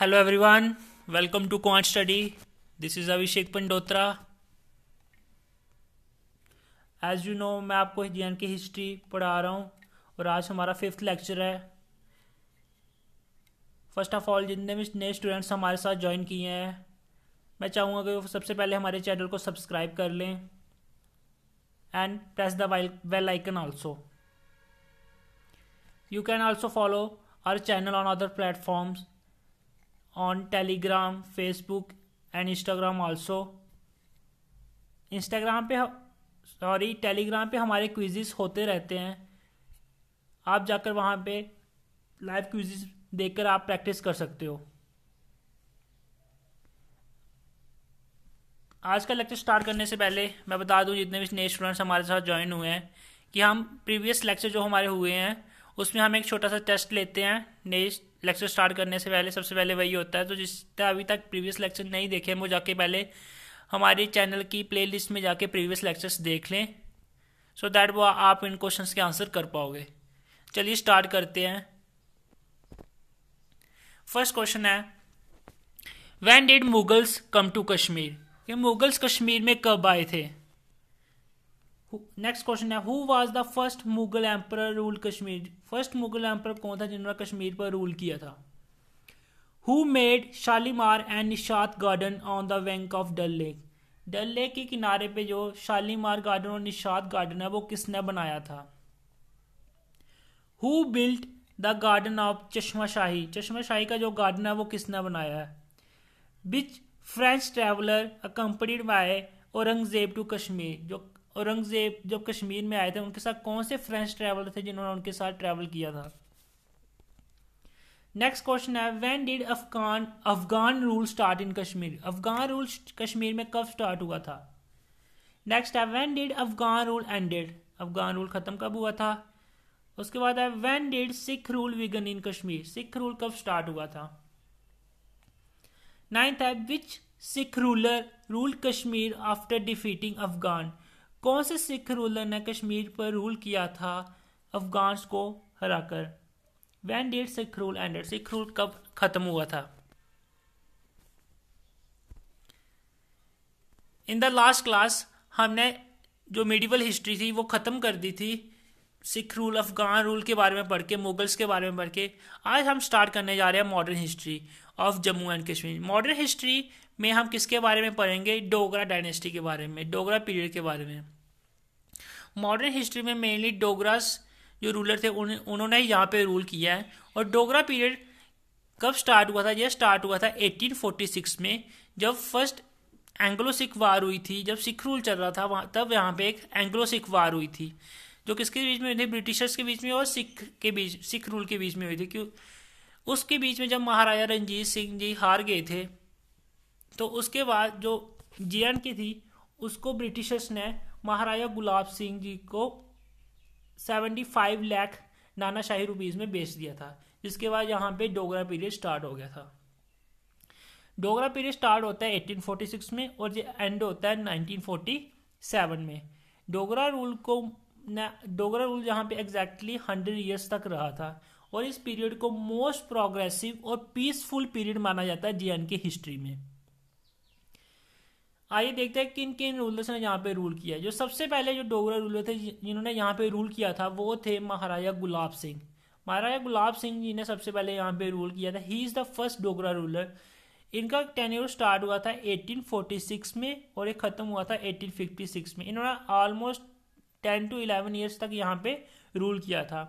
hello everyone welcome to quant study this is Abhishek Pandotra as you know मैं आपको जे की history पढ़ा रहा हूँ और आज हमारा फिफ्थ लेक्चर है फर्स्ट ऑफ ऑल जितने भी नए स्टूडेंट्स हमारे साथ ज्वाइन किए हैं मैं चाहूँगा कि वो सबसे पहले हमारे चैनल को सब्सक्राइब कर लें and press the bell icon also you can also follow our channel on other platforms on telegram facebook and instagram also instagram पे सॉरी टेलीग्राम पे हमारे क्विज़िस होते रहते हैं आप जाकर वहाँ पे लाइव क्विज़िस देखकर आप प्रैक्टिस कर सकते हो आज का लेक्चर स्टार्ट करने से पहले मैं बता दूं जितने भी नए स्टूडेंट्स हमारे साथ ज्वाइन हुए हैं कि हम प्रीवियस लेक्चर जो हमारे हुए हैं उसमें हम एक छोटा सा टेस्ट लेते हैं नई लेक्चर स्टार्ट करने से पहले सबसे पहले वही होता है तो जिसने अभी तक प्रीवियस लेक्चर नहीं देखे वो जाके पहले हमारे चैनल की प्लेलिस्ट में जाके प्रीवियस लेक्चर्स देख लें सो so दैट वो आप इन क्वेश्चंस के आंसर कर पाओगे चलिए स्टार्ट करते हैं फर्स्ट क्वेश्चन है when did Mughals come to Kashmir कि मुगल्स कश्मीर में कब आए थे नेक्स्ट क्वेश्चन है who was the first Mughal emperor rule Kashmir first Mughal emperor कौन था जिन्होंने कश्मीर पर रूल किया था who made Shalimar and Nishat garden on the bank of Dal lake Dal lake के किनारे पे जो शालीमार गार्डन और निशात गार्डन है वो किसने बनाया था who built the garden of Chashma Shahi चश्मा शाही का जो गार्डन है वो किसने बनाया है which French traveller accompanied by Aurangzeb to Kashmir जो औरंगज़ेब जब कश्मीर में आए थे उनके साथ कौन से फ्रेंच ट्रैवलर थे जिन्होंने उनके साथ ट्रैवल किया था नेक्स्ट क्वेश्चन है when did Afghan Afghan rule start in Kashmir Afghan rule Kashmir में कब स्टार्ट हुआ था नेक्स्ट है when did Afghan rule ended Afghan rule ख़त्म कब हुआ था उसके बाद है व्हेन डिड सिख रूल विगन इन कश्मीर सिख रूल कब स्टार्ट हुआ था नाइन्थ है which Sikh ruler rule Kashmir after defeating Afghan कौन से सिख रूलर ने कश्मीर पर रूल किया था अफगान को हराकर when did Sikh rule ended Sikh rule कब खत्म हुआ था इन द लास्ट क्लास हमने जो मेडिवल हिस्ट्री थी वो ख़त्म कर दी थी सिख रूल अफगान रूल के बारे में पढ़ के मुगल्स के बारे में पढ़ के आज हम स्टार्ट करने जा रहे हैं modern history of Jammu and Kashmir modern history మే హం కిస్కే బారే మే పరేంగే డోగ్రా డైనస్టీ కే బారే మే డోగ్రా పీరియడ్ కే బారే మే మోడర్న్ హిస్టరీ మే మెయిన్లీ డోగ్రాస్ జో రూలర్ థే ఉన్హోన్హోనే యహાં పే రూల్ కియా హై ఔర్ డోగ్రా పీరియడ్ కబ్ స్టార్ట్ హువా థా యే స్టార్ట్ హువా థా 1846 మే జబ్ ఫస్ట్ ఆంగ్లో సిక్ వార్ హుయీ థీ జబ్ సిక్ రూల్ చల్ రహా థా వహ తబ్ యహાં పే ఏంగ్లో సిక్ వార్ హుయీ థీ జో కిస్కే బేచ్ మే థీ బ్రిటిష్ర్స్ కే బేచ్ మే ఔర్ సిక్ కే బేచ్ సిక్ రూల్ కే బేచ్ మే హుయీ థీ క్యుస్కే బేచ్ మే జబ్ Maharaja Ranjit Singh ji haar gaye the तो उसके बाद जो जे की थी उसको ब्रिटिशर्स ने महाराजा गुलाब सिंह जी को seventy five lakh Nanakshahi rupees में बेच दिया था जिसके बाद यहाँ पे डोगरा पीरियड स्टार्ट हो गया था डोगरा पीरियड स्टार्ट होता है 1846 में और ये एंड होता है 1947 में डोगरा रूल को डोगरा रूल यहाँ पे एग्जैक्टली हंड्रेड ईयर्स तक रहा था और इस पीरियड को मोस्ट प्रोग्रेसिव और पीसफुल पीरियड माना जाता है जे की हिस्ट्री में आइए देखते हैं किन किन रूलर्स ने यहाँ पे रूल किया जो सबसे पहले जो डोगरा रूलर थे जिन्होंने यहाँ पे रूल किया था वो थे महाराजा गुलाब सिंह महाराजा गुलाब सिंह जी ने सबसे पहले यहाँ पे रूल किया था he is the first Dogra ruler इनका टेन स्टार्ट हुआ था 1846 में और ये ख़त्म हुआ था 1856 में इन्होंने almost ten to eleven years तक यहाँ पे रूल किया था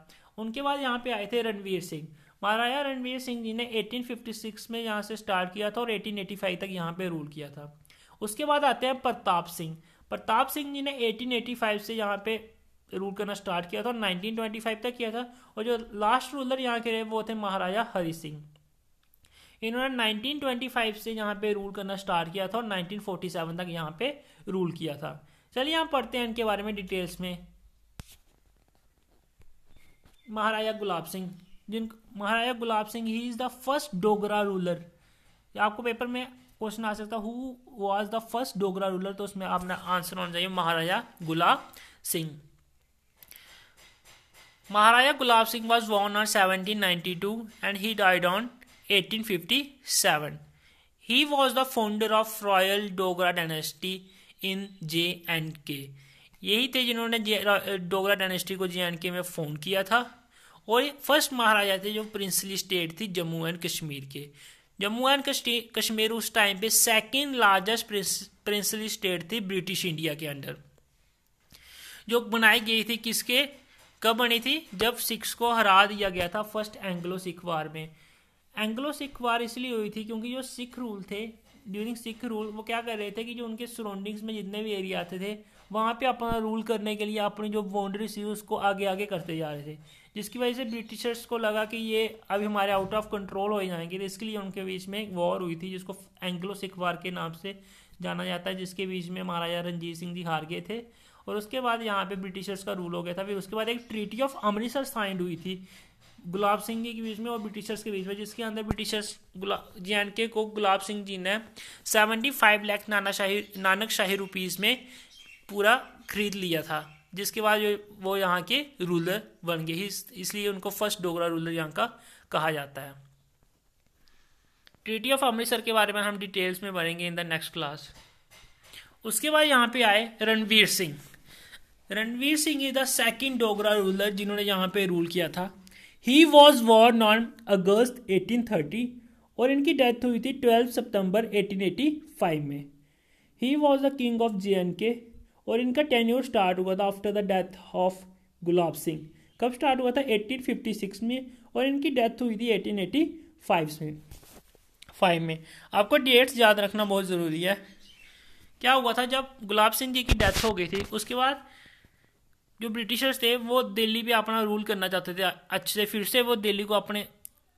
उनके बाद यहाँ पे आए थे रणवीर सिंह महाराजा रणवीर सिंह जी ने 1856 में यहाँ से स्टार्ट किया था और 1885 तक यहाँ पे रूल किया था उसके बाद आते हैं प्रताप सिंह प्रताप सिंह जी ने 1885 से यहाँ पे रूल करना स्टार्ट किया था और 1925 तक किया था और जो लास्ट रूलर यहाँ के रहे वो थे महाराजा हरि सिंह इन्होंने 1925 से यहाँ पे रूल करना स्टार्ट किया था और 1947 तक यहाँ पे रूल किया था चलिए हम पढ़ते हैं इनके बारे में डिटेल्स में महाराजा गुलाब सिंह जिन Maharaja Gulab Singh he is the first Dogra ruler आपको पेपर में क्वेश्चन आ सकता who was the first Dogra ruler तो उसमें आपने आंसर होना चाहिए Maharaja Gulab Singh Maharaja Gulab Singh was born on seventeen ninety two and he died on eighteen fifty seven he was the founder of royal Dogra dynasty in J and K यही थे जिन्होंने डोगरा डायनेस्टी को जे and के में फोन किया था और फर्स्ट महाराजा थे जो प्रिंसली स्टेट थी जम्मू एंड कश्मीर के जम्मू एंड कश्मीर उस टाइम पे सेकंड लार्जेस्ट प्रिंसली स्टेट थी ब्रिटिश इंडिया के अंडर जो बनाई गई थी किसके कब बनी थी जब सिक्स को हरा दिया गया था फर्स्ट एंग्लो सिख वार में एंग्लो सिख वार इसलिए हुई थी क्योंकि जो सिख रूल थे ड्यूरिंग सिख रूल वो क्या कर रहे थे कि जो उनके सराउंडिंग्स में जितने भी एरिया आते थे वहाँ पे अपना रूल करने के लिए अपनी जो बाउंड्री थी उसको आगे आगे करते जा रहे थे जिसकी वजह से ब्रिटिशर्स को लगा कि ये अभी हमारे आउट ऑफ कंट्रोल हो जाएंगे तो इसके लिए उनके बीच में एक वॉर हुई थी जिसको एंग्लो सिख वार के नाम से जाना जाता है जिसके बीच में महाराजा रंजीत सिंह जी हार गए थे और उसके बाद यहाँ पे ब्रिटिशर्स का रूल हो गया था फिर उसके बाद एक ट्रीटी ऑफ अमृतसर साइंड हुई थी गुलाब सिंह जी के बीच में और ब्रिटिशर्स के बीच में जिसके अंदर ब्रिटिशर्स गुलाब जे एंड के को गुलाब सिंह जी ने सेवेंटी फाइव लैख नाना शाही नानक शाही रुपीज़ में पूरा खरीद लिया था जिसके बाद वो यहाँ के रूलर बन गए इसलिए उनको फर्स्ट डोगरा रूलर यहाँ का कहा जाता है ट्रीटी ऑफ अमृतसर के बारे में हम डिटेल्स में बढ़ेंगे इन द नेक्स्ट क्लास उसके बाद यहाँ पे आए Ranvir Singh Ranvir Singh is the second Dogra ruler जिन्होंने यहाँ पे रूल किया था he was born on August 1830 और इनकी डेथ हुई थी 12 सितंबर 1885 में he was the king of J and K और इनका टेन्योर स्टार्ट हुआ था after the death of Gulab Singh कब स्टार्ट हुआ था 1856 में और इनकी डेथ हुई थी 1885 में फाइव में आपको डेट्स याद रखना बहुत ज़रूरी है क्या हुआ था जब गुलाब सिंह जी की डेथ हो गई थी उसके बाद जो ब्रिटिशर्स थे वो दिल्ली भी अपना रूल करना चाहते थे अच्छे से फिर से वो दिल्ली को अपने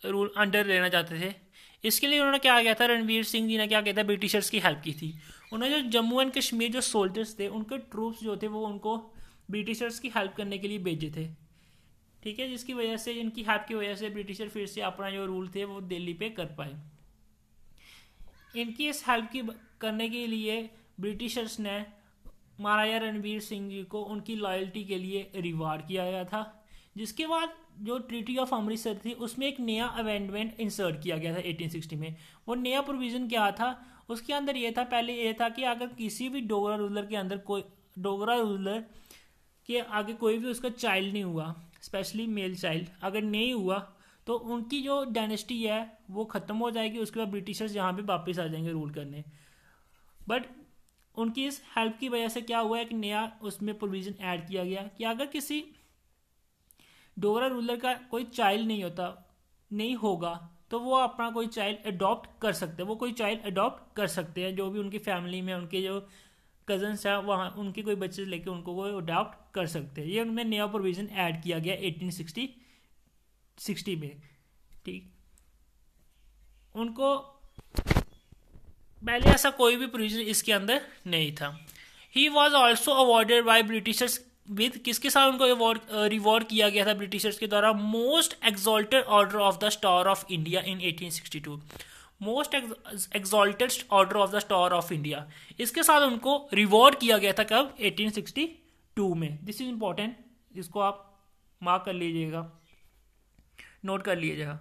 रूल अंडर लेना चाहते थे इसके लिए उन्होंने क्या किया था रणवीर सिंह जी ने क्या किया था ब्रिटिशर्स की हेल्प की थी उन्होंने जो जम्मू एंड कश्मीर जो सोल्जर्स थे उनके ट्रूप्स जो थे वो उनको ब्रिटिशर्स की हेल्प करने के लिए भेजे थे ठीक है जिसकी वजह से इनकी हेल्प की वजह से ब्रिटिशर फिर से अपना जो रूल थे वो दिल्ली पे कर पाए इनकी इस हेल्प की करने के लिए ब्रिटिशर्स ने महाराजा रणवीर सिंह जी को उनकी लॉयल्टी के लिए रिवार्ड किया गया था जिसके बाद जो ट्रीटी ऑफ अमृतसर थी उसमें एक नया अमेंडमेंट इंसर्ट किया गया था 1860 में वो नया प्रोविज़न क्या था उसके अंदर ये था पहले ये था कि अगर किसी भी डोगरा रूलर के अंदर कोई डोगरा रूलर के आगे कोई भी उसका चाइल्ड नहीं हुआ स्पेशली मेल चाइल्ड अगर नहीं हुआ तो उनकी जो डायनेस्टी है वो ख़त्म हो जाएगी उसके बाद ब्रिटिशर्स यहाँ पे वापस आ जाएंगे रूल करने बट उनकी इस हेल्प की वजह से क्या हुआ है कि नया उसमें प्रोविज़न ऐड किया गया कि अगर किसी डोगरा रूलर का कोई चाइल्ड नहीं होता नहीं होगा तो वो अपना कोई चाइल्ड अडॉप्ट कर सकते हैं वो कोई चाइल्ड अडॉप्ट कर सकते हैं जो भी उनकी फैमिली में उनके जो कजन्स हैं वहाँ उनके कोई बच्चे लेके उनको वो अडॉप्ट कर सकते हैं ये उनमें नया प्रोविज़न ऐड किया गया एटीन सिक्सटी सिक्सटी में ठीक उनको पहले ऐसा कोई भी प्रोविज़न इसके अंदर नहीं था he was also awarded by Britishers with किसके साथ उनको रिवॉर्ड किया गया था ब्रिटिशर्स के द्वारा most exalted order of the star of India in 1862 most exalted order of the star of India इसके साथ उनको रिवॉर्ड किया गया था कब 1862 में दिस इज इंपॉर्टेंट इसको आप मार्क कर लीजिएगा नोट कर लीजिएगा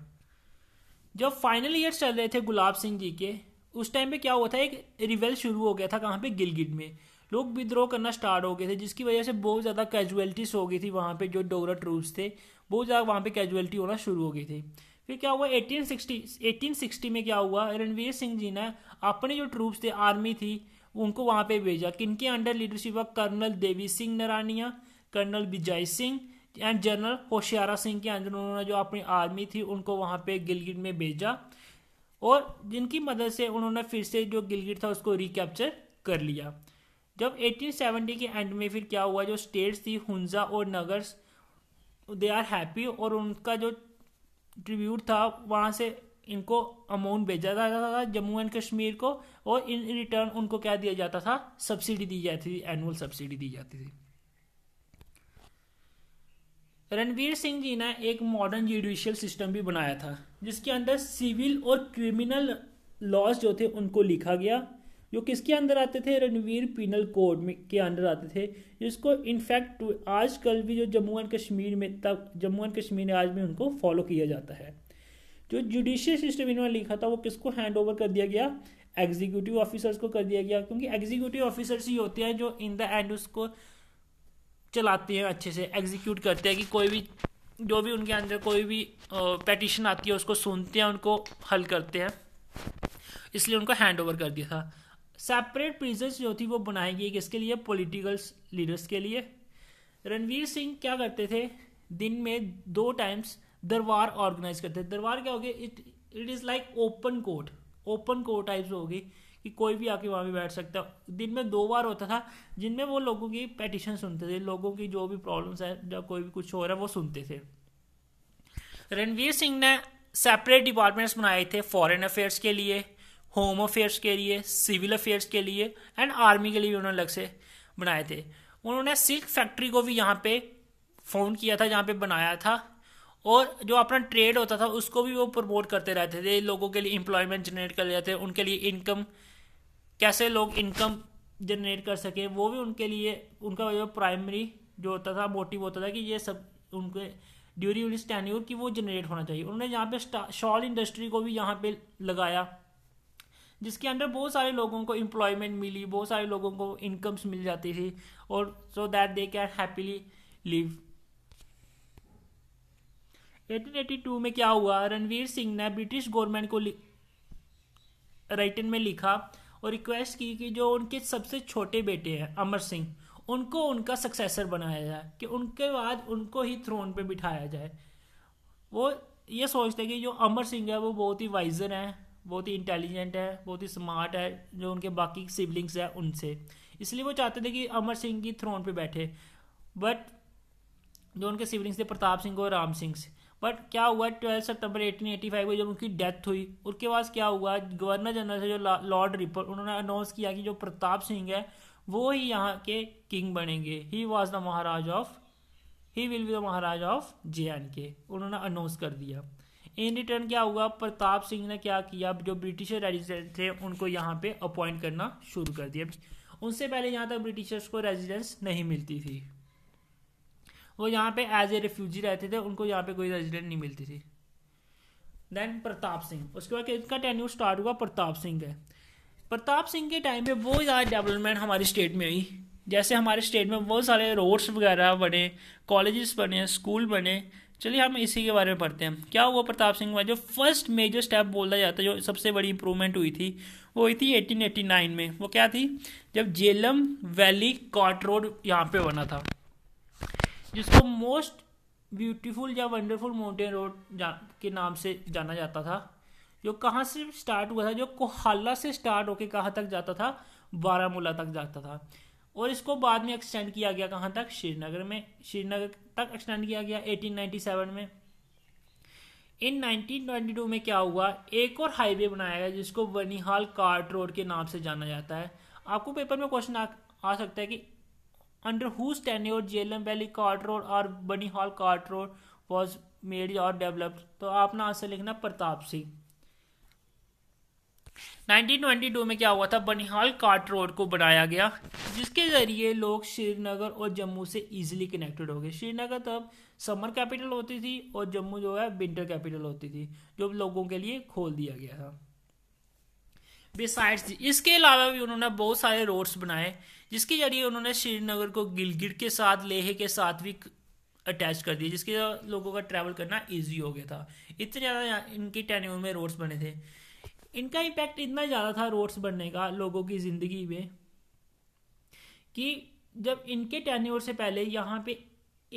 जब फाइनल ईयर चल रहे थे गुलाब सिंह जी के उस टाइम पे क्या हुआ था एक रिवेल शुरू हो गया था कहाँ पे गिलगिट में लोग विद्रोह करना स्टार्ट हो गए थे जिसकी वजह से बहुत ज़्यादा कैजुअलिटीज़ हो गई थी वहाँ पे जो डोगरा ट्रूप्स थे बहुत ज़्यादा वहाँ पे कैजुअलिटी होना शुरू हो गई थी फिर क्या हुआ 1860 1860 में क्या हुआ रणवीर सिंह जी ने अपने जो ट्रूप्स थे आर्मी थी उनको वहाँ पर भेजा किनके अंडर लीडरशिप हुआ colonel Devi Singh Narania colonel Vijay Singh and general Hoshiara Singh के अंदर उन्होंने जो अपनी आर्मी थी उनको वहाँ पे गिलगिट में भेजा और जिनकी मदद से उन्होंने फिर से जो गिलगिट था उसको रिकैप्चर कर लिया जब 1870 के एंड में फिर क्या हुआ जो स्टेट्स थी हुंजा और नगर्स दे आर हैप्पी और उनका जो ट्रिब्यूट था वहाँ से इनको अमाउंट भेजा जाता था, था जम्मू एंड कश्मीर को और इन रिटर्न उनको क्या दिया जाता था सब्सिडी दी जाती थी एनुअल सब्सिडी दी जाती थी रणवीर सिंह जी ने एक मॉडर्न जुडिशियल सिस्टम भी बनाया था जिसके अंदर सिविल और क्रिमिनल लॉज जो थे उनको लिखा गया जो किसके अंदर आते थे रणवीर पिनल कोड में के अंदर आते थे जिसको इनफैक्ट तो आजकल भी जो जम्मू एंड कश्मीर में तब जम्मू एंड कश्मीर आज भी उनको फॉलो किया जाता है जो जुडिशियल सिस्टम इन्होंने लिखा था वो किसको हैंड ओवर कर दिया गया एग्जीक्यूटिव ऑफिसर्स को कर दिया गया क्योंकि एग्जीक्यूटिव ऑफिसर्स ही होते हैं जो इन द एंड उसको चलाते हैं अच्छे से एग्जीक्यूट करते हैं कि कोई भी जो भी उनके अंदर कोई भी पटिशन आती है उसको सुनते हैं उनको हल करते हैं इसलिए उनको हैंड ओवर कर दिया था सेपरेट प्रिजन्स जो थी वो बनाई गई किसके लिए पोलिटिकल लीडर्स के लिए रणवीर सिंह क्या करते थे दिन में दो टाइम्स दरबार ऑर्गेनाइज करते थे दरबार क्या हो गया it it is like open court open court types होगी कि कोई भी आके वहाँ भी बैठ सकता है दिन में दो बार होता था जिनमें वो लोगों की पेटिशन सुनते थे लोगों की जो भी प्रॉब्लम्स है या कोई भी कुछ हो रहा है वो सुनते थे रणवीर सिंह ने सेपरेट डिपार्टमेंट्स बनाए थे फॉरेन अफेयर्स के लिए होम अफेयर्स के लिए सिविल अफेयर्स के लिए एंड आर्मी के लिए भी उन्होंने अलग से बनाए थे उन्होंने सिल्क फैक्ट्री को भी यहाँ पे फाउंड किया था जहाँ पे बनाया था और जो अपना ट्रेड होता था उसको भी वो प्रमोट करते रहते थे लोगों के लिए एम्प्लॉयमेंट जनरेट कर जाते थे उनके लिए इनकम कैसे लोग इनकम जनरेट कर सके वो भी उनके लिए उनका जो प्राइमरी जो होता था मोटिव होता था कि ये सब उनके ड्यूरिंग स्टैंड की वो जनरेट होना चाहिए उन्होंने यहाँ पे शॉल इंडस्ट्री को भी यहाँ पे लगाया जिसके अंडर बहुत सारे लोगों को एम्प्लॉयमेंट मिली बहुत सारे लोगों को इनकम्स मिल जाती थी और so that they can happily live 1882 में क्या हुआ रणवीर सिंह ने ब्रिटिश गवर्नमेंट को राइटन में लिखा और रिक्वेस्ट की कि जो उनके सबसे छोटे बेटे हैं अमर सिंह उनको उनका सक्सेसर बनाया जाए कि उनके बाद उनको ही थ्रोन पे बिठाया जाए वो ये सोचते कि जो अमर सिंह है वो बहुत ही वाइजर हैं बहुत ही इंटेलिजेंट है बहुत ही स्मार्ट है जो उनके बाकी सिबलिंग्स हैं उनसे इसलिए वो चाहते थे कि अमर सिंह की थ्रोन पे बैठे बट जो उनके सिबलिंग्स थे प्रताप सिंह और राम सिंह से बट क्या हुआ ट्वेल्थ सितंबर 1885 में जब उनकी डेथ हुई उसके बाद क्या हुआ गवर्नर जनरल से जो लॉर्ड रिपर उन्होंने अनाउंस किया कि जो प्रताप सिंह है वो ही यहाँ के किंग बनेंगे he was the Maharaj of he will be the Maharaj of J and K उन्होंने अनाउंस कर दिया इन रिटर्न क्या हुआ प्रताप सिंह ने क्या किया जो ब्रिटिशर रेजिडेंट थे उनको यहाँ पे अपॉइंट करना शुरू कर दिया उनसे पहले यहाँ तक ब्रिटिशर्स को रेजिडेंस नहीं मिलती थी वो यहाँ पे एज ए रिफ्यूजी रहते थे उनको यहाँ पे कोई रेजिडेंट नहीं मिलती थी देन प्रताप सिंह उसके बाद इनका टेन्यू स्टार्ट हुआ प्रताप सिंह का प्रताप सिंह के टाइम पे बहुत ज़्यादा डेवलपमेंट हमारी स्टेट में हुई जैसे हमारे स्टेट में बहुत सारे रोड्स वगैरह बने कॉलेजेस बने स्कूल बने चलिए हम इसी के बारे में पढ़ते हैं क्या हुआ प्रताप सिंह में जो फर्स्ट मेजर स्टेप बोला जाता है जो सबसे बड़ी इंप्रूवमेंट हुई थी वो हुई थी 1889 में वो क्या थी जब जेलम वैली कॉट रोड यहाँ पे बना था जिसको मोस्ट ब्यूटीफुल या वंडरफुल माउंटेन रोड के नाम से जाना जाता था जो कहाँ से स्टार्ट हुआ था जो कोहाला से स्टार्ट होके कहाँ तक जाता था बारामूला तक जाता था और इसको बाद में एक्सटेंड किया गया कहाँ तक श्रीनगर में श्रीनगर तक एक्सटेंड किया गया 1897 में इन 1922 में क्या हुआ एक और हाईवे बनाया गया जिसको बनिहाल कार्ट रोड के नाम से जाना जाता है आपको पेपर में क्वेश्चन आ, आ सकता है कि under whose tenure Jhelum valley cart road और Banihal cart road was made और डेवलप्ड तो आपने आंसर लिखना प्रताप सिंह 1922 में क्या हुआ था बनिहाल काट रोड को बनाया गया जिसके ज़रिए लोग श्रीनगर और जम्मू से इजीली कनेक्टेड हो गए श्रीनगर तब समर कैपिटल होती थी और जम्मू जो है विंटर कैपिटल होती थी जो लोगों के लिए खोल दिया गया था बिसाइड्स इसके अलावा भी उन्होंने बहुत सारे रोड्स बनाए जिसके जरिए उन्होंने श्रीनगर को गिलगिट के साथ लेह के साथ भी अटैच कर दिए जिसके लोगों का ट्रैवल करना ईजी हो गया था इतने ज़्यादा इनके टेन्योर में रोड्स बने थे इनका इम्पैक्ट इतना ज़्यादा था रोड्स बनने का लोगों की ज़िंदगी में कि जब इनके टेन्योर से पहले यहाँ पे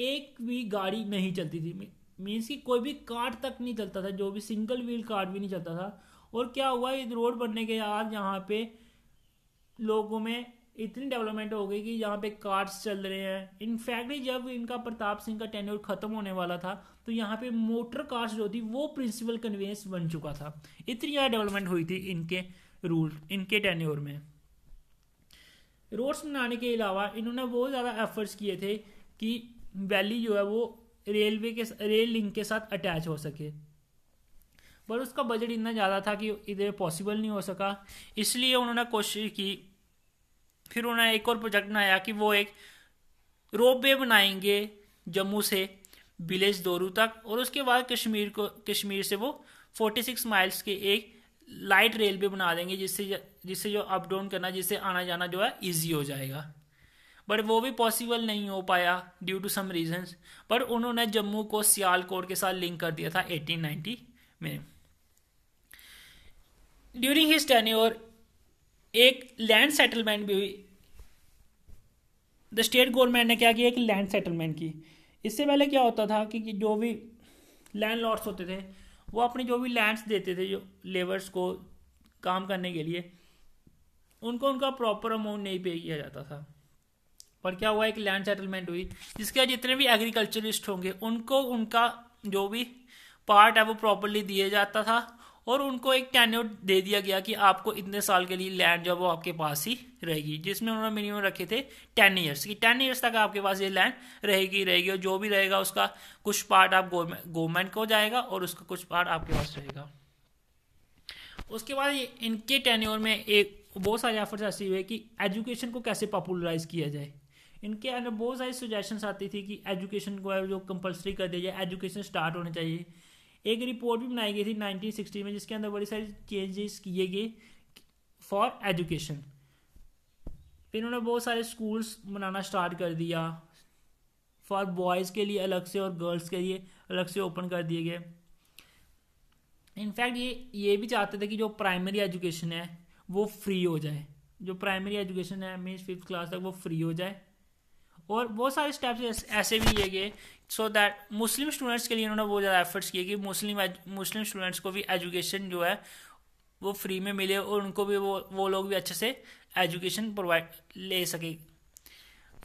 एक भी गाड़ी नहीं चलती थी मीन्स कि कोई भी कार्ट तक नहीं चलता था जो भी सिंगल व्हील कार्ट भी नहीं चलता था और क्या हुआ इस रोड बनने के बाद यहाँ पे लोगों में इतनी डेवलपमेंट हो गई कि यहाँ पे कार्ड्स चल रहे हैं इनफैक्ट जब इनका प्रताप सिंह का टेन्योर ख़त्म होने वाला था तो यहाँ पे मोटर कार्स जो थी वो प्रिंसिपल कन्वेंस बन चुका था इतनी ज़्यादा डेवलपमेंट हुई थी इनके रूल इनके टेन्योर में रोड्स बनाने के अलावा इन्होंने बहुत ज़्यादा एफर्ट्स किए थे कि वैली जो है वो रेलवे के रेल लिंक के साथ अटैच हो सके पर उसका बजट इतना ज़्यादा था कि इधर पॉसिबल नहीं हो सका इसलिए उन्होंने कोशिश की फिर उन्होंने एक और प्रोजेक्ट बनाया कि वो एक रोप वे बनाएंगे जम्मू से विलेज दोरू तक और उसके बाद कश्मीर को कश्मीर से वो 46 माइल्स के एक लाइट रेलवे बना देंगे जिससे जिससे जो अप डाउन करना जिससे आना जाना जो है ईजी हो जाएगा बट वो भी पॉसिबल नहीं हो पाया due to some reasons but उन्होंने जम्मू को सियालकोट के साथ लिंक कर दिया था 1890 में ड्यूरिंग हिज टेन्योर एक लैंड सेटलमेंट भी हुई द स्टेट गवर्नमेंट ने क्या किया एक लैंड सेटलमेंट की इससे पहले क्या होता था कि जो भी लैंड लॉर्ड्स होते थे वो अपनी जो भी लैंड्स देते थे जो लेबर्स को काम करने के लिए उनको उनका प्रॉपर अमाउंट नहीं पे किया जाता था पर क्या हुआ एक लैंड सेटलमेंट हुई जिसके जितने भी एग्रीकल्चरिस्ट होंगे उनको उनका जो भी पार्ट है वो प्रॉपरली दिया जाता था और उनको एक टेन्योर दे दिया गया कि आपको इतने साल के लिए लैंड जो है वो आपके पास ही रहेगी जिसमें उन्होंने मिनिमम रखे थे टेन ईयर्स कि टेन ईयर्स तक आपके पास ये लैंड रहेगी रहेगी और जो भी रहेगा उसका कुछ पार्ट आप गवर्नमेंट को जाएगा और उसका कुछ पार्ट आपके पास रहेगा उसके बाद इनके टेन्योर में एक बहुत सारे एफर्ट्स ऐसे हुए कि एजुकेशन को कैसे पॉपुलराइज किया जाए इनके अंदर बहुत सारी सुजेशन आती थी कि एजुकेशन को जो कंपलसरी कर दिया जाए एजुकेशन स्टार्ट होना चाहिए एक रिपोर्ट भी बनाई गई थी 1960 में जिसके अंदर बड़ी सारी चेंजेस किए गए फॉर एजुकेशन फिर उन्होंने बहुत सारे स्कूल्स बनाना स्टार्ट कर दिया फॉर बॉयज़ के लिए अलग से और गर्ल्स के लिए अलग से ओपन कर दिए गए इनफैक्ट ये ये भी चाहते थे कि जो प्राइमरी एजुकेशन है वो फ्री हो जाए जो प्राइमरी एजुकेशन है मीन्स फिफ्थ क्लास तक वो फ्री हो जाए और बहुत सारे स्टेप्स ऐसे भी लिए गए सो दैट मुस्लिम स्टूडेंट्स के लिए उन्होंने बहुत ज़्यादा एफर्ट्स किए कि मुस्लिम मुस्लिम स्टूडेंट्स को भी एजुकेशन जो है वो फ्री में मिले और उनको भी वो वो लोग भी अच्छे से एजुकेशन प्रोवाइड ले सके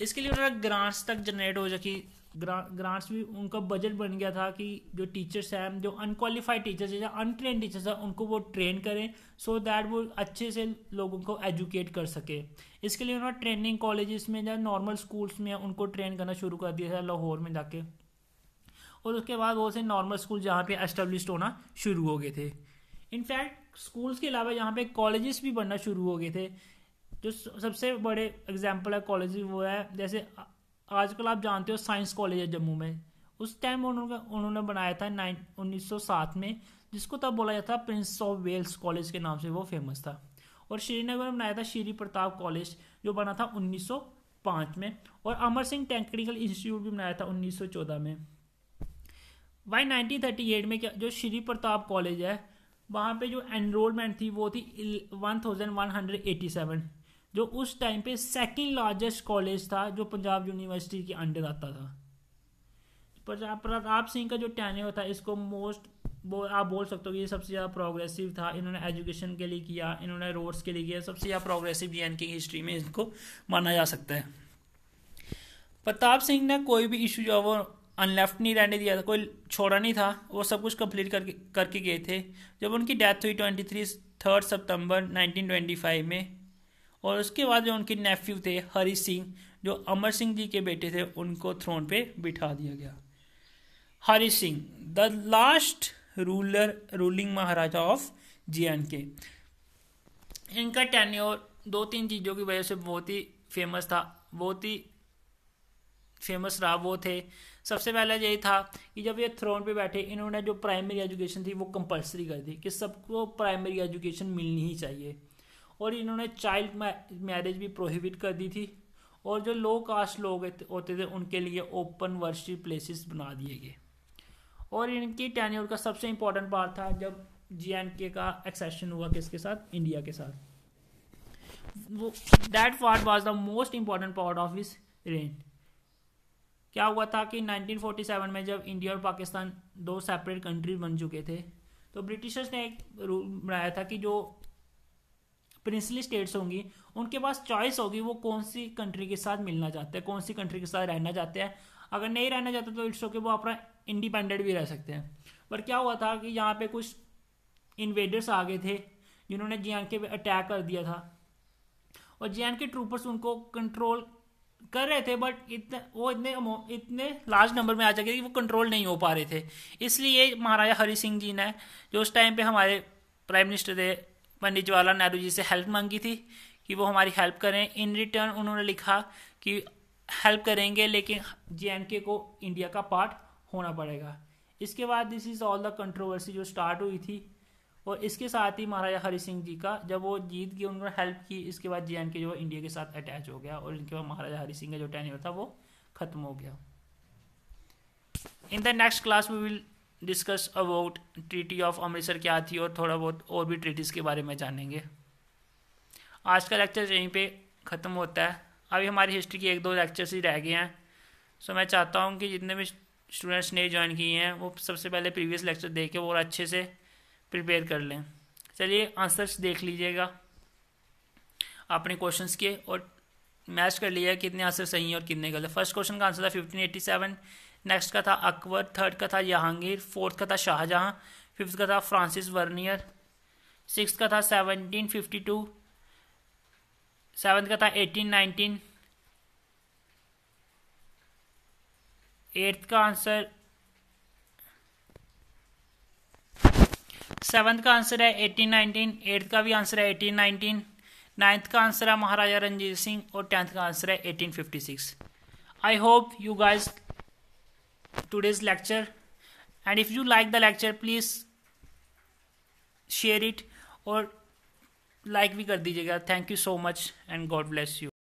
इसके लिए उन्होंने ग्रांट्स तक जनरेट हो सकी ग्रांट्स भी उनका बजट बन गया था कि जो टीचर्स हैं जो अनकालीफाइड टीचर्स हैं या अनट्रेन टीचर्स हैं उनको वो ट्रेन करें सो so दैट वो अच्छे से लोगों को एजुकेट कर सके इसके लिए उन्होंने ट्रेनिंग कॉलेजेस में या नॉर्मल स्कूल्स में उनको ट्रेन करना शुरू कर दिया था लाहौर में जाके और उसके बाद बहुत से नॉर्मल स्कूल जहाँ पे एस्टेब्लिश होना शुरू हो गए थे इनफैक्ट स्कूल्स के अलावा यहाँ पे कॉलेजेस भी बनना शुरू हो गए थे जो सबसे बड़े एग्जाम्पल है कॉलेज वो है जैसे आजकल आप जानते हो साइंस कॉलेज है जम्मू में उस टाइम उन्होंने उन्होंने बनाया था नाइन उन्नीस में जिसको तब बोला जाता प्रिंस ऑफ वेल्स कॉलेज के नाम से वो फेमस था और श्रीनगर में बनाया था श्री प्रताप कॉलेज जो बना था 1905 में और अमर सिंह टेक्निकल इंस्टीट्यूट भी बनाया था 1914 में वाई 1938 में क्या जो श्री प्रताप कॉलेज है वहाँ पे जो एनरोलमेंट थी वो थी 1187 जो उस टाइम पे सेकंड लार्जेस्ट कॉलेज था जो पंजाब यूनिवर्सिटी के अंडर आता था प्रताप सिंह का जो टैनियो था इसको मोस्ट बो, आप बोल सकते हो कि ये सबसे ज़्यादा प्रोग्रेसिव था इन्होंने एजुकेशन के लिए किया इन्होंने रोड्स के लिए किया सबसे ज़्यादा प्रोग्रेसिव जे की हिस्ट्री में इनको माना जा सकता है प्रताप सिंह ने कोई भी इशू जो है वो अनलेफ्ट नहीं रहने दिया था कोई छोड़ा नहीं था वो सब कुछ कंप्लीट करके करके गए थे जब उनकी डेथ हुई twenty three third twenty five में और उसके बाद जो उनके नेफ्यू थे हरी सिंह जो अमर सिंह जी के बेटे थे उनको थ्रोन पे बिठा दिया गया Hari Singh the last ruler ruling Maharaja of J and K इनका टेन्योर दो तीन चीज़ों की वजह से बहुत ही फेमस था बहुत ही फेमस रहा वो थे सबसे पहले यही था कि जब ये थ्रोन पे बैठे इन्होंने जो प्राइमरी एजुकेशन थी वो कंपलसरी कर दी कि सबको प्राइमरी एजुकेशन मिलनी ही चाहिए और इन्होंने चाइल्ड मैरिज भी प्रोहिबिट कर दी थी और जो लो कास्ट लोग होते थे उनके लिए ओपन वर्शिप प्लेसेस बना दिए गए और इनकी टेन्योर का सबसे इंपॉर्टेंट पार्ट था जब जी के का एक्सेशन हुआ किसके साथ इंडिया के साथ वो that part was the most important part of his range क्या हुआ था कि 1947 में जब इंडिया और पाकिस्तान दो सेपरेट कंट्रीज बन चुके थे तो ब्रिटिशर्स ने एक रूल बनाया था कि जो प्रिंसली स्टेट्स होंगी उनके पास चॉइस होगी वो कौन सी कंट्री के साथ मिलना चाहते हैं कौन सी कंट्री के साथ रहना चाहते हैं अगर नहीं रहना चाहते तो इट्स ओके वो अपना इंडिपेंडेंट भी रह सकते हैं पर क्या हुआ था कि यहाँ पे कुछ इन्वेडर्स आ गए थे जिन्होंने जे के पे अटैक कर दिया था और जे के ट्रूपर्स उनको कंट्रोल कर रहे थे बट इतने वो इतने इतने लार्ज नंबर में आ जाके वो कंट्रोल नहीं हो पा रहे थे इसलिए महाराजा हरी सिंह जी ने जो उस टाइम पे हमारे प्राइम मिनिस्टर थे पंडित जवाहरलाल नेहरू जी से हेल्प मांगी थी कि वो हमारी हेल्प करें इन रिटर्न उन्होंने लिखा कि हेल्प करेंगे लेकिन जे को इंडिया का पार्ट होना पड़ेगा इसके बाद this is all the controversy जो स्टार्ट हुई थी और इसके साथ ही महाराजा हरि सिंह जी का जब वो जीत गए उन्होंने हेल्प की इसके बाद जे के जो इंडिया के साथ अटैच हो गया और इनके बाद महाराजा हरि सिंह का जो टेन्योर था वो खत्म हो गया in the next class we will discuss about treaty of Amritsar क्या थी और थोड़ा बहुत और भी ट्रीटीज़ के बारे में जानेंगे आज का लेक्चर यहीं पे ख़त्म होता है अभी हमारी हिस्ट्री के एक दो लेक्चर्स ही रह गए हैं सो मैं चाहता हूँ कि जितने भी स्टूडेंट्स ने ज्वाइन किए हैं वो सबसे पहले प्रीवियस लेक्चर देखे और अच्छे से प्रिपेयर कर लें चलिए आंसर्स देख लीजिएगा अपने क्वेश्चंस के और मैच कर लिया कितने आंसर सही हैं और कितने गलत फर्स्ट क्वेश्चन का आंसर था फिफ्टीन एटी सेवन नेक्स्ट का था अकबर थर्ड का था जहांगीर फोर्थ का था शाहजहां फिफ्थ का था फ्रांसिस वर्नियर सिक्स का था सेवनटीन फिफ्टी टू सेवन्थ का था एटीन नाइनटीन एट्थ का आंसर सेवन्थ का आंसर है एटीन नाइनटीन एट्थ का भी आंसर है एटीन नाइनटीन नाइन्थ का आंसर है महाराजा रंजीत सिंह और टेंथ का आंसर है eighteen fifty six I hope you guys today's lecture and if you like the lecture please share it और लाइक भी कर दीजिएगा thank you so much and God bless you